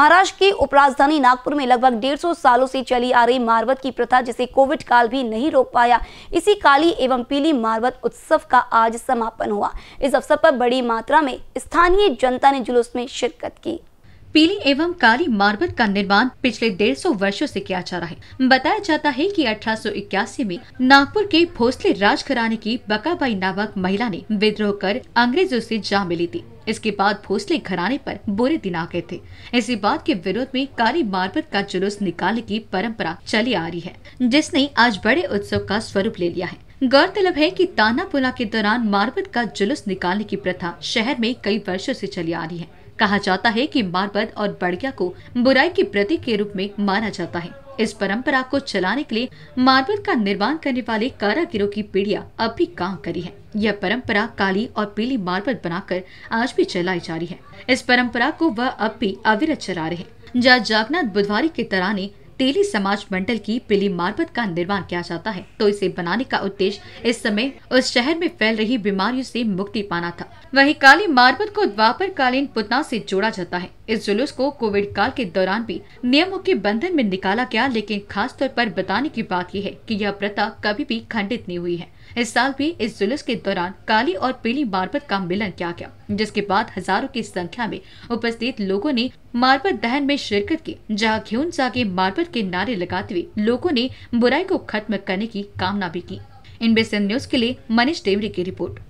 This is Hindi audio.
महाराष्ट्र की उपराजधानी नागपुर में लगभग डेढ़ सौ सालों से चली आ रही मारवत की प्रथा जिसे कोविड काल भी नहीं रोक पाया इसी काली एवं पीली मारवत उत्सव का आज समापन हुआ इस अवसर पर बड़ी मात्रा में स्थानीय जनता ने जुलूस में शिरकत की पीली एवं काली मार्बल का निर्माण पिछले डेढ़ सौ वर्षो ऐसी किया जा रहा है बताया जाता है कि 1881 में नागपुर के भोसले राजघराने की बकाबाई नामक महिला ने विद्रोह कर अंग्रेजों से जा मिली थी इसके बाद भोसले घराने पर बुरे दिन आ गए थे इसी बात के विरोध में काली मार्बल का जुलूस निकालने की परंपरा चली आ रही है जिसने आज बड़े उत्सव का स्वरूप ले लिया है गौरतलब है कि ताना पुला के दौरान मार्बल का जुलूस निकालने की प्रथा शहर में कई वर्षों से चली आ रही है कहा जाता है कि मारपत और बड़िया को बुराई के प्रतीक के रूप में माना जाता है इस परंपरा को चलाने के लिए मार्बल का निर्माण करने वाले कारागिरों की पीढ़िया अब भी काम करी है यह परंपरा काली और पीली मारबत बनाकर आज भी चलाई जा रही है इस परंपरा को वह अब भी अविरत चला रहे हैं जहाँ जागनाथ बुधवारी के तराने तेली समाज मंडल की पीली मार्बत का निर्माण किया जाता है तो इसे बनाने का उद्देश्य इस समय उस शहर में फैल रही बीमारियों से मुक्ति पाना था वहीं काली मार्बत को द्वापर कालीन पुतना से जोड़ा जाता है इस जुलूस को कोविड काल के दौरान भी नियमों के बंधन में निकाला गया लेकिन खास तौर पर बताने की बात यह है कि यह प्रथा कभी भी खंडित नहीं हुई है इस साल भी इस जुलूस के दौरान काली और पीली मार्बत का मिलन किया गया जिसके बाद हजारों की संख्या में उपस्थित लोगों ने मार्बत दहन में शिरकत की जहाँ घ्यून जागे मार्बत के नारे लगाते हुए लोगों ने बुराई को खत्म करने की कामना भी की इन बेसन न्यूज के लिए मनीष देवरी की रिपोर्ट